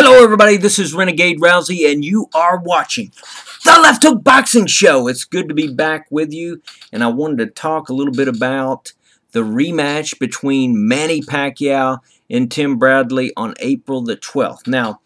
Hello everybody, this is Renegade Rousey and you are watching The Left Hook Boxing Show. It's good to be back with you and I wanted to talk a little bit about the rematch between Manny Pacquiao and Tim Bradley on April the 12th. Now,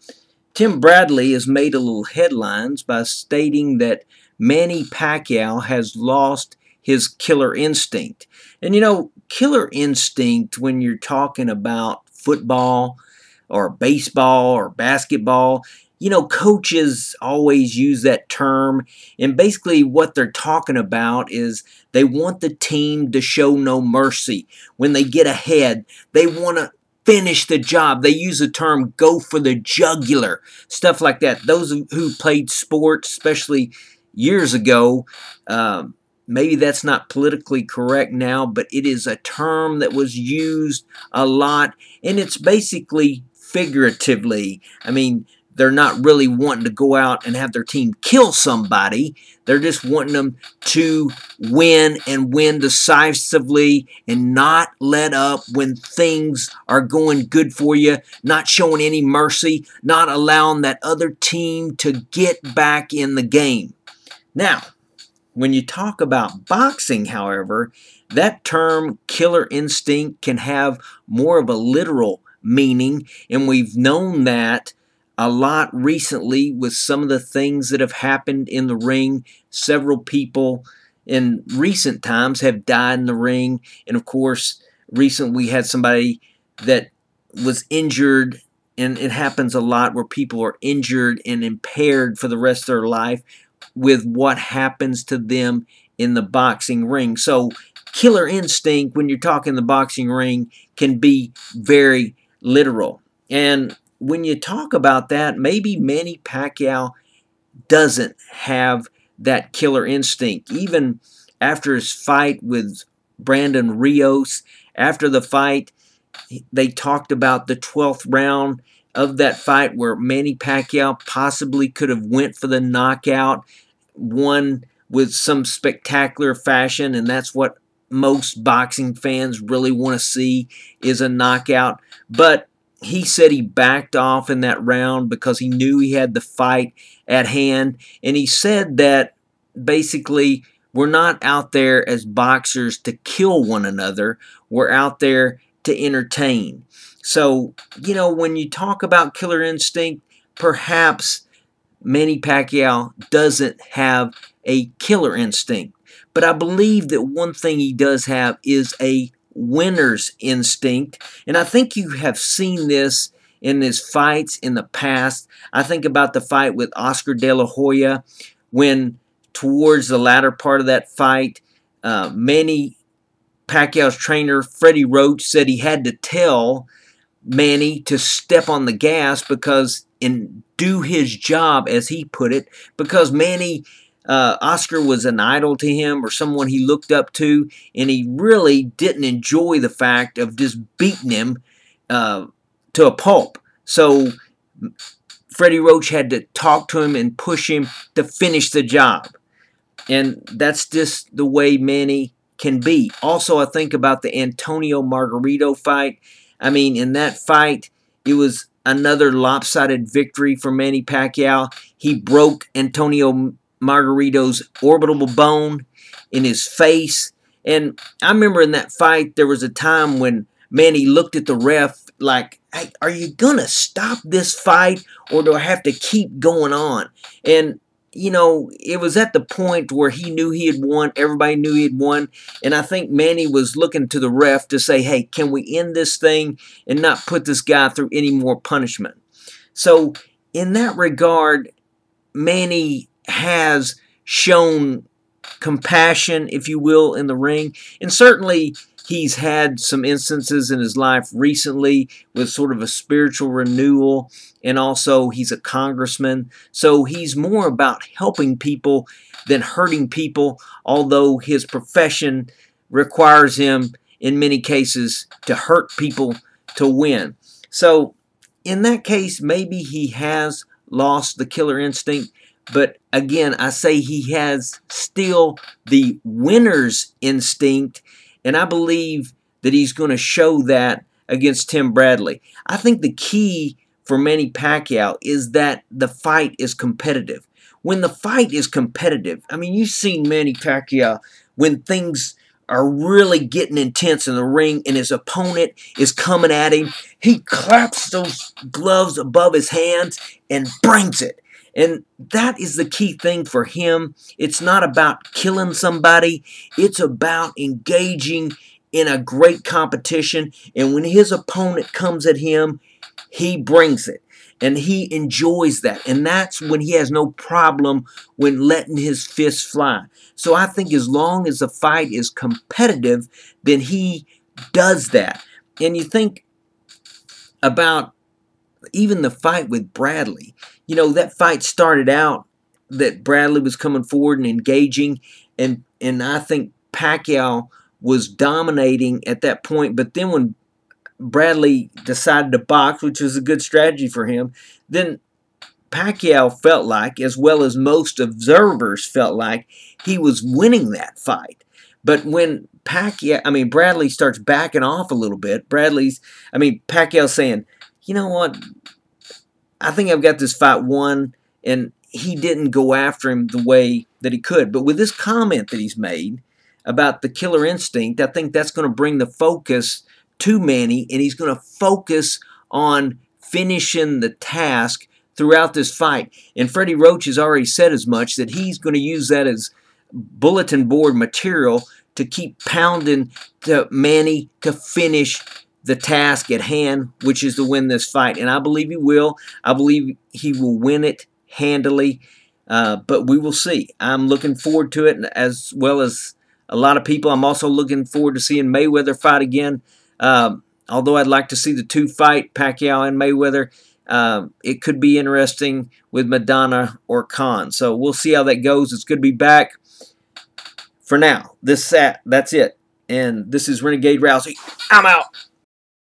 Tim Bradley has made a little headlines by stating that Manny Pacquiao has lost his killer instinct. And you know, killer instinct when you're talking about football – or baseball or basketball. You know, coaches always use that term, and basically what they're talking about is they want the team to show no mercy. When they get ahead, they want to finish the job. They use the term go for the jugular, stuff like that. Those who played sports, especially years ago, um, maybe that's not politically correct now, but it is a term that was used a lot, and it's basically figuratively. I mean, they're not really wanting to go out and have their team kill somebody. They're just wanting them to win and win decisively and not let up when things are going good for you, not showing any mercy, not allowing that other team to get back in the game. Now, when you talk about boxing, however, that term killer instinct can have more of a literal meaning, and we've known that a lot recently with some of the things that have happened in the ring. Several people in recent times have died in the ring, and of course, recently we had somebody that was injured. And it happens a lot where people are injured and impaired for the rest of their life with what happens to them in the boxing ring. So, killer instinct when you're talking the boxing ring can be very literal. And when you talk about that, maybe Manny Pacquiao doesn't have that killer instinct. Even after his fight with Brandon Rios, after the fight, they talked about the 12th round of that fight where Manny Pacquiao possibly could have went for the knockout, won with some spectacular fashion, and that's what most boxing fans really want to see is a knockout. But he said he backed off in that round because he knew he had the fight at hand. And he said that basically we're not out there as boxers to kill one another, we're out there to entertain. So, you know, when you talk about killer instinct, perhaps Manny Pacquiao doesn't have a killer instinct. But I believe that one thing he does have is a winner's instinct. And I think you have seen this in his fights in the past. I think about the fight with Oscar De La Hoya when towards the latter part of that fight, uh, Manny Pacquiao's trainer, Freddie Roach, said he had to tell Manny to step on the gas because and do his job, as he put it, because Manny uh, Oscar was an idol to him or someone he looked up to, and he really didn't enjoy the fact of just beating him uh, to a pulp. So Freddie Roach had to talk to him and push him to finish the job. And that's just the way Manny can be. Also, I think about the Antonio Margarito fight. I mean, in that fight, it was another lopsided victory for Manny Pacquiao. He broke Antonio Margarito's orbital bone in his face. And I remember in that fight, there was a time when Manny looked at the ref like, hey, are you going to stop this fight or do I have to keep going on? And, you know, it was at the point where he knew he had won. Everybody knew he had won. And I think Manny was looking to the ref to say, hey, can we end this thing and not put this guy through any more punishment? So, in that regard, Manny has shown compassion, if you will, in the ring. And certainly he's had some instances in his life recently with sort of a spiritual renewal, and also he's a congressman. So he's more about helping people than hurting people, although his profession requires him, in many cases, to hurt people to win. So in that case, maybe he has lost the killer instinct but again, I say he has still the winner's instinct, and I believe that he's going to show that against Tim Bradley. I think the key for Manny Pacquiao is that the fight is competitive. When the fight is competitive, I mean, you've seen Manny Pacquiao when things are really getting intense in the ring and his opponent is coming at him. He claps those gloves above his hands and brings it. And that is the key thing for him. It's not about killing somebody, it's about engaging in a great competition. And when his opponent comes at him, he brings it. And he enjoys that. And that's when he has no problem when letting his fist fly. So I think as long as the fight is competitive, then he does that. And you think about even the fight with Bradley you know, that fight started out that Bradley was coming forward and engaging, and and I think Pacquiao was dominating at that point. But then when Bradley decided to box, which was a good strategy for him, then Pacquiao felt like, as well as most observers felt like, he was winning that fight. But when Pacquiao, I mean, Bradley starts backing off a little bit. Bradley's, I mean, Pacquiao saying, you know what, I think I've got this fight won, and he didn't go after him the way that he could. But with this comment that he's made about the killer instinct, I think that's going to bring the focus to Manny, and he's going to focus on finishing the task throughout this fight. And Freddie Roach has already said as much that he's going to use that as bulletin board material to keep pounding to Manny to finish the task at hand, which is to win this fight. And I believe he will. I believe he will win it handily. Uh, but we will see. I'm looking forward to it, as well as a lot of people. I'm also looking forward to seeing Mayweather fight again. Uh, although I'd like to see the two fight, Pacquiao and Mayweather. Uh, it could be interesting with Madonna or Khan. So we'll see how that goes. It's good to be back. For now, this that's it. And this is Renegade Rousey. I'm out.